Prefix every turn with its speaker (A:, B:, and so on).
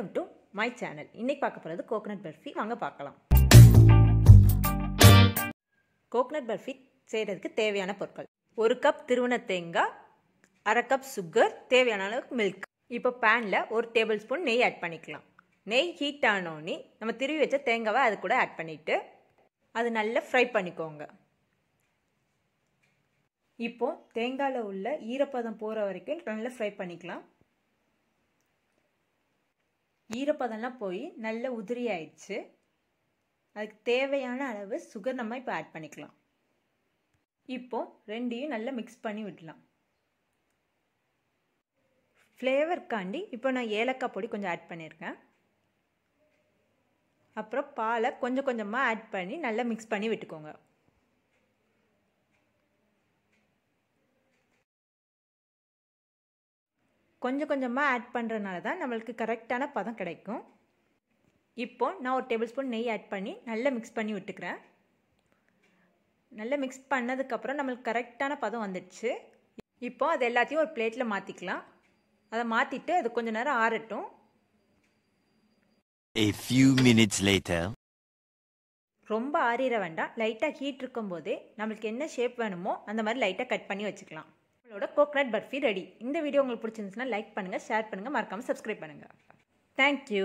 A: welcome to my channel இன்றைக்கி பார்க்க போகிறது கோகனட் பர்ஃபி வாங்க பார்க்கலாம் கோகனட் பர்ஃபி செய்கிறதுக்கு தேவையான பொருட்கள் ஒரு கப் திருவண தேங்காய் அரை கப் சுகர் தேவையான அளவுக்கு மில்க் இப்போ பேனில் ஒரு டேபிள் ஸ்பூன் நெய் ஆட் பண்ணிக்கலாம் நெய் ஹீட் ஆனோன்னே நம்ம திருவி வச்ச தேங்காவை அது கூட ஆட் பண்ணிவிட்டு அது நல்லா ஃப்ரை பண்ணிக்கோங்க இப்போ தேங்காயில் உள்ள ஈரப்பதம் போகிற வரைக்கும் நல்லா ஃப்ரை பண்ணிக்கலாம் ஈரப்பதம்லாம் போய் நல்ல உதிரி ஆயிடுச்சு அதுக்கு தேவையான அளவு சுகர் நம்ம இப்போ ஆட் பண்ணிக்கலாம் இப்போது ரெண்டையும் நல்லா மிக்ஸ் பண்ணி விடலாம் ஃப்ளேவர்க்காண்டி இப்போ நான் ஏலக்காய் பொடி கொஞ்சம் ஆட் பண்ணியிருக்கேன் அப்புறம் பாலை கொஞ்சம் கொஞ்சமாக ஆட் பண்ணி நல்லா மிக்ஸ் பண்ணி விட்டுக்கோங்க கொஞ்சம் கொஞ்சமாக ஆட் பண்ணுறதுனால தான் நம்மளுக்கு கரெக்டான பதம் கிடைக்கும் இப்போது நான் ஒரு டேபிள் ஸ்பூன் நெய் ஆட் பண்ணி நல்லா மிக்ஸ் பண்ணி விட்டுக்கிறேன் நல்லா மிக்ஸ் பண்ணதுக்கப்புறம் நம்மளுக்கு கரெக்டான பதம் வந்துடுச்சு இப்போது அது எல்லாத்தையும் ஒரு பிளேட்டில் மாற்றிக்கலாம் அதை மாற்றிட்டு அது கொஞ்சம் நேரம் ஆறட்டும்
B: A few minutes later
A: ரொம்ப ஆறிட வேண்டாம் லைட்டாக ஹீட் இருக்கும்போதே நம்மளுக்கு என்ன ஷேப் வேணுமோ அந்த மாதிரி லைட்டாக கட் பண்ணி வச்சுக்கலாம் என்னோட கோகனட் பர்ஃபி ரெடி இந்த வீடியோ உங்களுக்கு பிடிச்சிருந்துச்சுன்னா லைக் பண்ணுங்கள் ஷேர் பண்ணுங்கள் மறக்காமல் சப்ஸ்கிரைப் பண்ணுங்கள் தேங்க்யூ